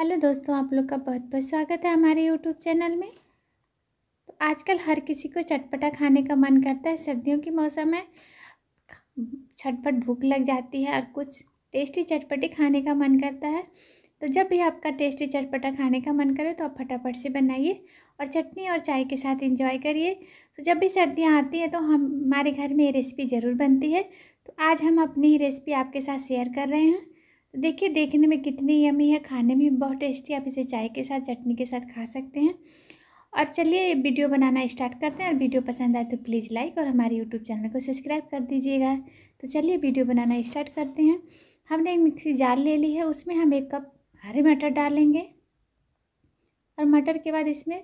hello दोस्तों आप लोग का बहुत बहुत स्वागत है हमारे यूट्यूब चैनल में तो आजकल हर किसी को चटपटा खाने का मन करता है सर्दियों के मौसम में छटपट भूख लग जाती है और कुछ टेस्टी चटपटी खाने का मन करता है तो जब भी आपका टेस्टी चटपटा खाने का मन करे तो आप फटाफट से बनाइए और चटनी और चाय के साथ इंजॉय करिए तो जब भी सर्दियाँ आती हैं तो हम हमारे घर में ये रेसिपी ज़रूर बनती है तो आज हम अपनी ही रेसिपी आपके साथ शेयर कर रहे हैं तो देखिए देखने में कितनी यमी है खाने में बहुत टेस्टी आप इसे चाय के साथ चटनी के साथ खा सकते हैं और चलिए वीडियो बनाना स्टार्ट करते हैं और वीडियो पसंद आए तो प्लीज़ लाइक और हमारे यूट्यूब चैनल को सब्सक्राइब कर दीजिएगा तो चलिए वीडियो बनाना स्टार्ट करते हैं हमने एक मिक्सी जार ले ली है उसमें हम एक कप हरे मटर डालेंगे और मटर के बाद इसमें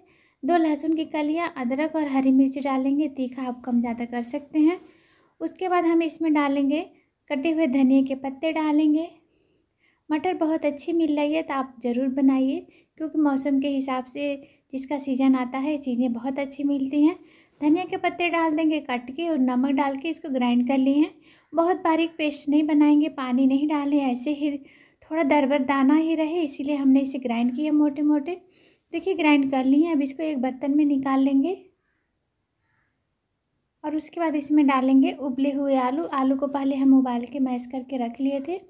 दो लहसुन की कलियाँ अदरक और हरी मिर्च डालेंगे तीखा आप कम ज़्यादा कर सकते हैं उसके बाद हम इसमें डालेंगे कटे हुए धनिए के पत्ते डालेंगे मटर बहुत अच्छी मिल रही है तो आप ज़रूर बनाइए क्योंकि मौसम के हिसाब से जिसका सीज़न आता है चीज़ें बहुत अच्छी मिलती हैं धनिया के पत्ते डाल देंगे कट के और नमक डाल के इसको ग्राइंड कर लिए हैं बहुत बारीक पेस्ट नहीं बनाएंगे पानी नहीं डालें ऐसे ही थोड़ा दरबर दाना ही रहे इसीलिए हमने इसे ग्राइंड किया मोटे मोटे देखिए ग्राइंड कर लिए अब इसको एक बर्तन में निकाल लेंगे और उसके बाद इसमें डालेंगे उबले हुए आलू आलू को पहले हम उबाल के मैश करके रख लिए थे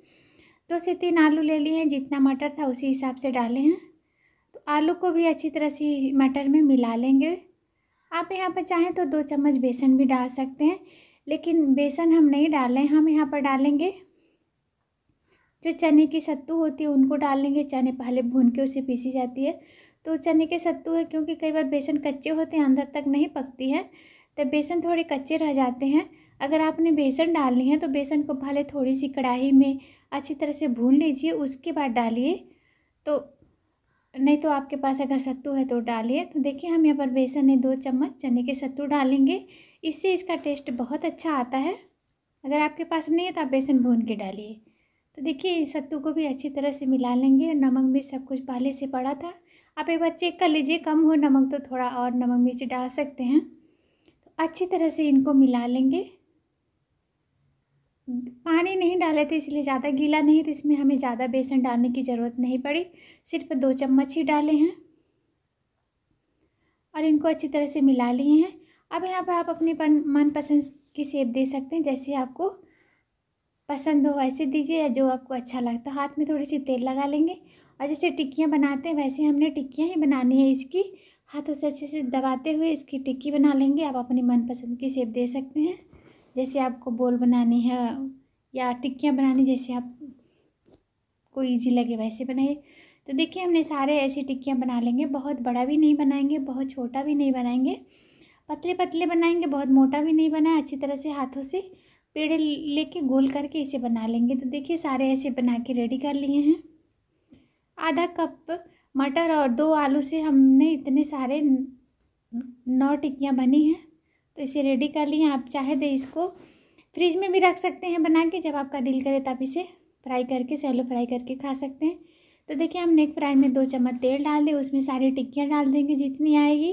दो तो से तीन आलू ले लिए हैं जितना मटर था उसी हिसाब से डाले हैं तो आलू को भी अच्छी तरह से मटर में मिला लेंगे आप यहाँ पर चाहें तो दो चम्मच बेसन भी डाल सकते हैं लेकिन बेसन हम नहीं डाले हैं हम यहाँ पर डालेंगे जो चने की सत्तू होती है उनको डाल लेंगे चने पहले भून के उसे पीसी जाती है तो चने के सत्तू है क्योंकि कई बार बेसन कच्चे होते हैं अंदर तक नहीं पकती है तब बेसन थोड़े कच्चे रह जाते हैं अगर आपने बेसन डालनी है तो बेसन को पहले थोड़ी सी कढ़ाई में अच्छी तरह से भून लीजिए उसके बाद डालिए तो नहीं तो आपके पास अगर सत्तू है तो डालिए तो देखिए हम यहाँ पर बेसन है दो चम्मच चने के सत्तू डालेंगे इससे इसका टेस्ट बहुत अच्छा आता है अगर आपके पास नहीं है तो आप बेसन भून के डालिए तो देखिए सत्तू को भी अच्छी तरह से मिला लेंगे नमक मिर्च सब कुछ पहले से पड़ा था आप एक बार चेक कर लीजिए कम हो नमक तो थोड़ा और नमक मिर्च डाल सकते हैं अच्छी तरह से इनको मिला लेंगे पानी नहीं डाले थे इसलिए ज़्यादा गीला नहीं तो इसमें हमें ज़्यादा बेसन डालने की ज़रूरत नहीं पड़ी सिर्फ दो चम्मच ही डाले हैं और इनको अच्छी तरह से मिला लिए हैं अब यहाँ पर आप अपनी मनपसंद की सेप दे सकते हैं जैसे आपको पसंद हो वैसे दीजिए या जो आपको अच्छा लगता है हाथ में थोड़ी सी तेल लगा लेंगे और जैसे टिक्कियाँ बनाते हैं वैसे हमने टिक्कियाँ ही बनानी है इसकी हाथों से अच्छे से दबाते हुए इसकी टिक्की बना लेंगे आप अपनी मनपसंद की शेप दे सकते हैं जैसे आपको बोल बनानी है या टिक्कियाँ बनानी जैसे आप को ईजी लगे वैसे बनाइए तो देखिए हमने सारे ऐसी टिक्कियाँ बना लेंगे बहुत बड़ा भी नहीं बनाएंगे बहुत छोटा भी नहीं बनाएंगे पतले पतले बनाएंगे बहुत मोटा भी नहीं बनाए अच्छी तरह से हाथों से पेड़े लेके गोल करके इसे बना लेंगे तो देखिए सारे ऐसे बना के रेडी कर लिए हैं आधा कप मटर और दो आलू से हमने इतने सारे नौ टिक्कियाँ बनी हैं तो इसे रेडी कर लिए आप चाहे तो इसको फ्रिज में भी रख सकते हैं बना के जब आपका दिल करे तब इसे फ्राई करके सैलो फ्राई करके खा सकते हैं तो देखिए हम नेक फ्राई में दो चम्मच तेल डाल दें उसमें सारी टिक्कियाँ डाल देंगे जितनी आएगी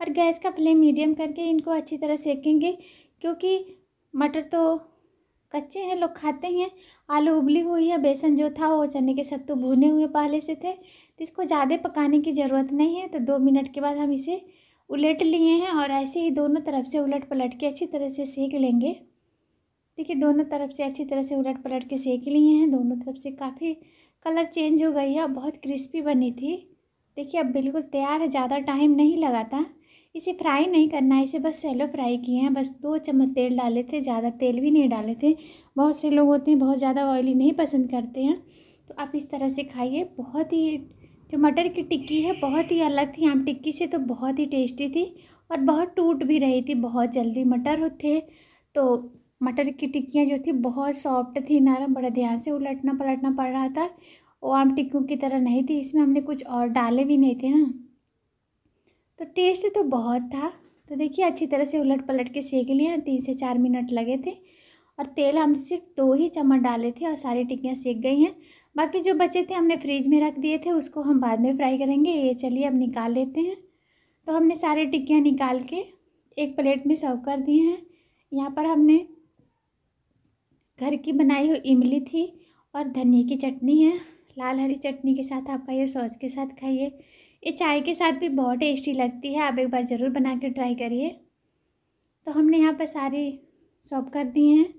और गैस का फ्लेम मीडियम करके इनको अच्छी तरह सेकेंगे क्योंकि मटर तो कच्चे हैं लोग खाते हैं आलू उबली हुई है बेसन जो था वो चने के सत्तू तो भुने हुए पहले से थे तो इसको ज़्यादा पकाने की ज़रूरत नहीं है तो दो मिनट के बाद हम इसे उलट लिए हैं और ऐसे ही दोनों तरफ से उलट पलट के अच्छी तरह से सेक लेंगे देखिए दोनों तरफ से अच्छी तरह से उलट पलट के सेक लिए हैं दोनों तरफ से काफ़ी कलर चेंज हो गई है बहुत क्रिस्पी बनी थी देखिए अब बिल्कुल तैयार है ज़्यादा टाइम नहीं लगा था इसे फ्राई नहीं करना है इसे बस सैलो फ्राई किए हैं बस दो चम्मच तेल डाले थे ज़्यादा तेल भी नहीं डाले थे बहुत से लोग होते हैं बहुत ज़्यादा ऑयली नहीं पसंद करते हैं तो आप इस तरह से खाइए बहुत ही जो मटर की टिक्की है बहुत ही अलग थी आम टिक्की से तो बहुत ही टेस्टी थी और बहुत टूट भी रही थी बहुत जल्दी मटर होते तो मटर की टिक्कियाँ जो थी बहुत सॉफ्ट थी नरम बड़ा ध्यान से उलटना पलटना पड़ रहा था वो आम टिक्कियों की तरह नहीं थी इसमें हमने कुछ और डाले भी नहीं थे ना तो टेस्ट तो बहुत था तो देखिए अच्छी तरह से उलट पलट के सेक लिए तीन से चार मिनट लगे थे और तेल हम सिर्फ दो ही चम्मच डाले थे और सारी टिक्कियाँ सेक गई हैं बाकी जो बचे थे हमने फ्रिज में रख दिए थे उसको हम बाद में फ्राई करेंगे ये चलिए अब निकाल लेते हैं तो हमने सारी टिक्कियाँ निकाल के एक प्लेट में सर्व कर दिए हैं यहाँ पर हमने घर की बनाई हुई इमली थी और धनिया की चटनी है लाल हरी चटनी के साथ आप खाइए सॉस के साथ खाइए ये चाय के साथ भी बहुत टेस्टी लगती है आप एक बार ज़रूर बना के ट्राई करिए तो हमने यहाँ पर सारी सॉप कर दिए हैं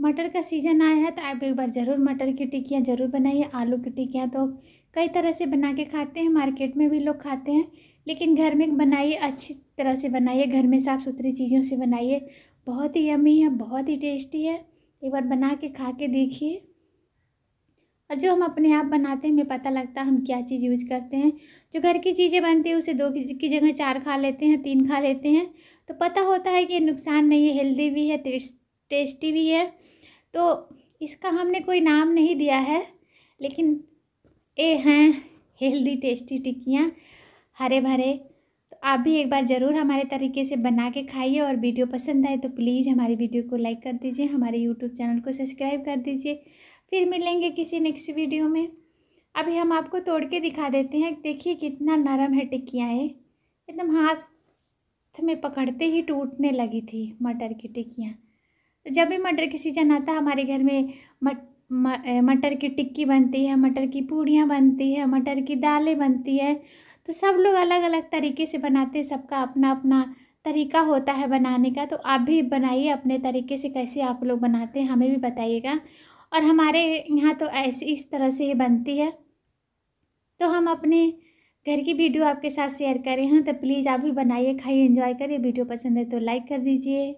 मटर का सीज़न आया है तो आप एक बार ज़रूर मटर की टिक्कियाँ ज़रूर बनाइए आलू की टिक्कियाँ तो कई तरह से बना के खाते हैं मार्केट में भी लोग खाते हैं लेकिन घर में बनाइए अच्छी तरह से बनाइए घर में साफ़ सुथरी चीज़ों से बनाइए बहुत ही यमी है बहुत ही टेस्टी है एक बार बना के खा के देखिए और जो हम अपने आप बनाते हैं हमें पता लगता है हम क्या चीज़ यूज करते हैं जो घर की चीज़ें बनती है उसे दो की जगह चार खा लेते हैं तीन खा लेते हैं तो पता होता है कि नुकसान नहीं है हेल्दी भी है टेस्टी भी है तो इसका हमने कोई नाम नहीं दिया है लेकिन ये हैं हेल्दी टेस्टी टिक्कियाँ हरे भरे तो आप भी एक बार ज़रूर हमारे तरीके से बना के खाइए और वीडियो पसंद आए तो प्लीज़ हमारी वीडियो को लाइक कर दीजिए हमारे यूट्यूब चैनल को सब्सक्राइब कर दीजिए फिर मिलेंगे किसी नेक्स्ट वीडियो में अभी हम आपको तोड़ के दिखा देते हैं देखिए कितना नरम है टिक्कियाँ ये एकदम हाथ में पकड़ते ही टूटने लगी थी मटर की टिक्कियाँ तो जब भी मटर की सीज़न आता हमारे घर में मट मटर की टिक्की बनती है मटर की पूड़ियाँ बनती है मटर की दालें बनती है तो सब लोग अलग अलग तरीके से बनाते हैं सबका अपना अपना तरीका होता है बनाने का तो आप भी बनाइए अपने तरीके से कैसे आप लोग बनाते हैं हमें भी बताइएगा और हमारे यहाँ तो ऐसी इस तरह से ही बनती है तो हम अपने घर की वीडियो आपके साथ शेयर करें हैं हाँ, तो प्लीज़ आप भी बनाइए खाइए एंजॉय करिए वीडियो पसंद है तो लाइक कर दीजिए